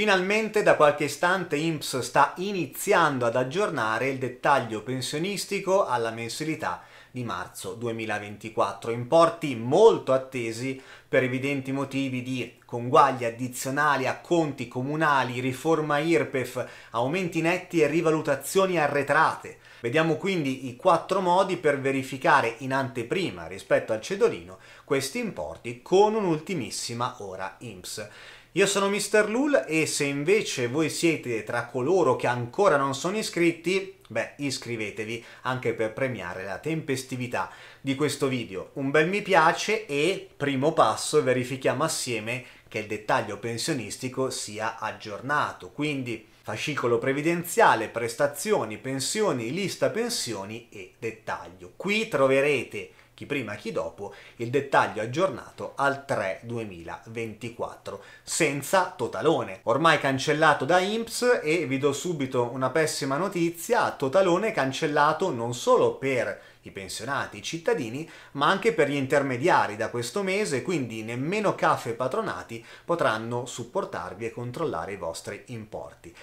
Finalmente da qualche istante INPS sta iniziando ad aggiornare il dettaglio pensionistico alla mensilità di marzo 2024, importi molto attesi per evidenti motivi di conguagli addizionali a conti comunali, riforma IRPEF, aumenti netti e rivalutazioni arretrate. Vediamo quindi i quattro modi per verificare in anteprima rispetto al cedolino questi importi con un'ultimissima ora IMSS. Io sono Mr. Lul e se invece voi siete tra coloro che ancora non sono iscritti, beh, iscrivetevi anche per premiare la tempestività di questo video. Un bel mi piace e primo passo verifichiamo assieme che il dettaglio pensionistico sia aggiornato. Quindi fascicolo previdenziale, prestazioni, pensioni, lista pensioni e dettaglio. Qui troverete chi prima e chi dopo, il dettaglio aggiornato al 3 2024, senza totalone. Ormai cancellato da IMPS e vi do subito una pessima notizia, totalone cancellato non solo per i pensionati, i cittadini, ma anche per gli intermediari da questo mese, quindi nemmeno CAF e patronati potranno supportarvi e controllare i vostri importi.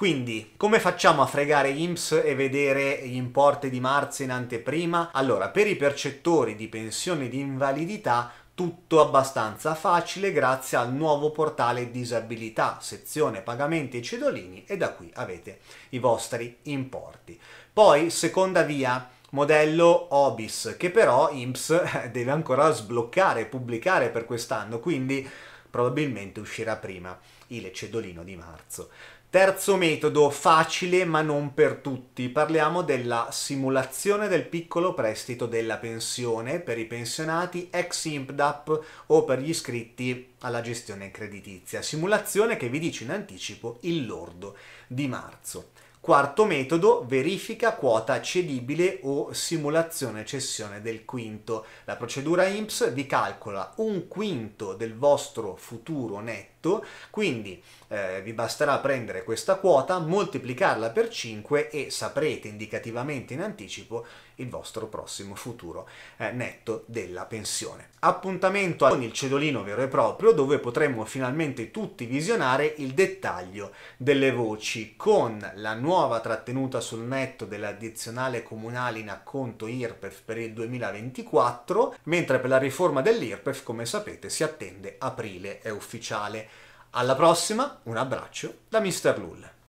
Quindi, come facciamo a fregare IMSS e vedere gli importi di marzo in anteprima? Allora, per i percettori di pensione di invalidità tutto abbastanza facile grazie al nuovo portale disabilità, sezione pagamenti e cedolini e da qui avete i vostri importi. Poi, seconda via, modello OBIS, che però IMSS deve ancora sbloccare e pubblicare per quest'anno, quindi probabilmente uscirà prima il cedolino di marzo. Terzo metodo, facile ma non per tutti, parliamo della simulazione del piccolo prestito della pensione per i pensionati ex IMPDAP o per gli iscritti alla gestione creditizia, simulazione che vi dice in anticipo il lordo di marzo. Quarto metodo, verifica quota cedibile o simulazione cessione del quinto. La procedura IMPS vi calcola un quinto del vostro futuro netto netto, quindi eh, vi basterà prendere questa quota, moltiplicarla per 5 e saprete indicativamente in anticipo il vostro prossimo futuro eh, netto della pensione. Appuntamento con il cedolino vero e proprio dove potremo finalmente tutti visionare il dettaglio delle voci con la nuova trattenuta sul netto dell'addizionale comunale in acconto IRPEF per il 2024, mentre per la riforma dell'IRPEF come sapete si attende aprile è ufficiale. Alla prossima, un abbraccio da Mr. Lulle.